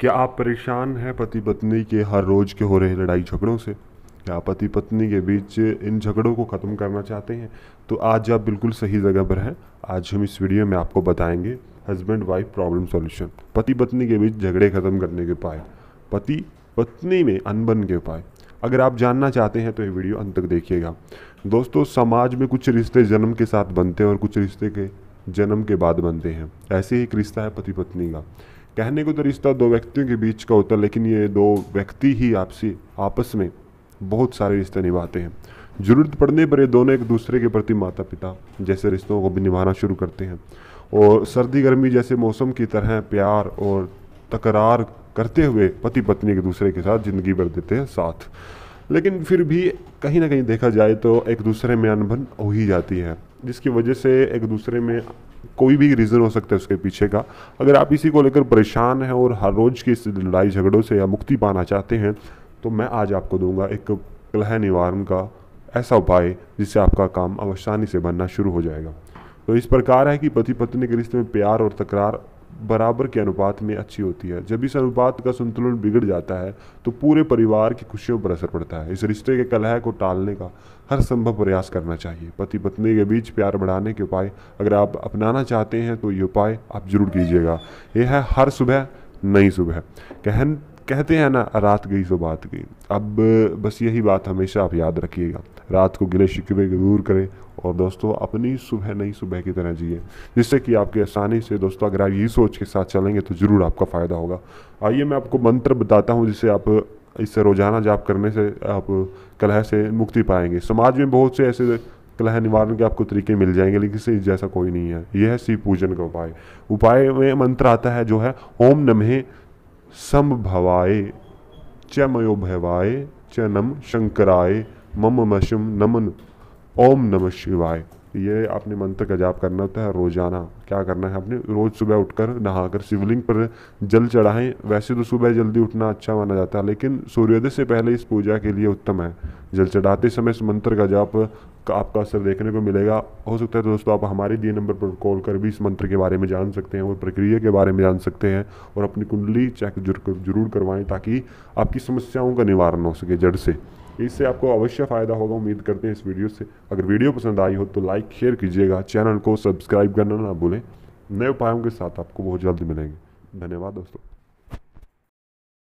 क्या आप परेशान हैं पति पत्नी के हर रोज़ के हो रहे लड़ाई झगड़ों से क्या पति पत्नी के बीच इन झगड़ों को ख़त्म करना चाहते हैं तो आज आप बिल्कुल सही जगह पर हैं आज हम इस वीडियो में आपको बताएंगे हस्बैंड वाइफ प्रॉब्लम सॉल्यूशन पति पत्नी के बीच झगड़े ख़त्म करने के उपाय पति पत्नी में अनबन के उपाय अगर आप जानना चाहते हैं तो ये वीडियो अंत तक देखिएगा दोस्तों समाज में कुछ रिश्ते जन्म के साथ बनते हैं और कुछ रिश्ते के जन्म के बाद बनते हैं ऐसे ही एक रिश्ता है पति पत्नी का कहने को तो रिश्ता दो व्यक्तियों के बीच का होता है लेकिन ये दो व्यक्ति ही आपसी आपस में बहुत सारे रिश्ते निभाते हैं ज़रूरत पड़ने पर ये दोनों एक दूसरे के प्रति माता पिता जैसे रिश्तों को भी निभाना शुरू करते हैं और सर्दी गर्मी जैसे मौसम की तरह प्यार और तकरार करते हुए पति पत्नी एक दूसरे के साथ ज़िंदगी भर देते हैं साथ लेकिन फिर भी कहीं ना कहीं देखा जाए तो एक दूसरे में अनबन हो ही जाती है जिसकी वजह से एक दूसरे में कोई भी रीज़न हो सकता है उसके पीछे का अगर आप इसी को लेकर परेशान हैं और हर रोज़ की इस लड़ाई झगड़ों से या मुक्ति पाना चाहते हैं तो मैं आज आपको दूंगा एक कलह निवारण का ऐसा उपाय जिससे आपका काम आसानी से बनना शुरू हो जाएगा तो इस प्रकार है कि पति पत्नी के रिश्ते में प्यार और तकरार बराबर के अनुपात में अच्छी होती है जब इस अनुपात का संतुलन बिगड़ जाता है तो पूरे परिवार की खुशियों पर असर पड़ता है इस रिश्ते के कलह को टालने का हर संभव प्रयास करना चाहिए पति पत्नी के बीच प्यार बढ़ाने के उपाय अगर आप अपनाना चाहते हैं तो ये उपाय आप जरूर कीजिएगा यह है हर सुबह नई सुबह कहन कहते हैं ना रात गई सो बात गई अब बस यही बात हमेशा आप याद रखिएगा रात को गिले शिकवे दूर करें और दोस्तों अपनी सुबह नई सुबह की तरह जिए जिससे कि आपके आसानी से दोस्तों अगर आप यही सोच के साथ चलेंगे तो ज़रूर आपका फ़ायदा होगा आइए मैं आपको मंत्र बताता हूँ जिसे आप इससे रोज़ाना जाप करने से आप कलह से मुक्ति पाएंगे समाज में बहुत से ऐसे कलह निवारण के आपको तरीके मिल जाएंगे लेकिन इससे जैसा कोई नहीं है यह है शिव पूजन का उपाय उपाय में मंत्र आता है जो है ओम नमे समभवाय च भवाय च नम शंकराय मम मशम नमन ओम नमः शिवाय ये आपने मंत्र का जाप करना होता है रोजाना क्या करना है आपने रोज़ सुबह उठकर नहाकर शिवलिंग पर जल चढ़ाएं वैसे तो सुबह जल्दी उठना अच्छा माना जाता है लेकिन सूर्योदय से पहले इस पूजा के लिए उत्तम है जल चढ़ाते समय इस मंत्र का जाप का आपका असर देखने को मिलेगा हो सकता है तो दोस्तों आप हमारे दिए नंबर पर कॉल कर भी इस मंत्र के बारे में जान सकते हैं और प्रक्रिया के बारे में जान सकते हैं और अपनी कुंडली चेक जरूर करवाएं ताकि आपकी समस्याओं का निवारण हो सके जड़ से इससे आपको अवश्य फ़ायदा होगा उम्मीद करते हैं इस वीडियो से अगर वीडियो पसंद आई हो तो लाइक शेयर कीजिएगा चैनल को सब्सक्राइब करना ना भूलें नए उपायों के साथ आपको बहुत जल्द मिलेंगे धन्यवाद दोस्तों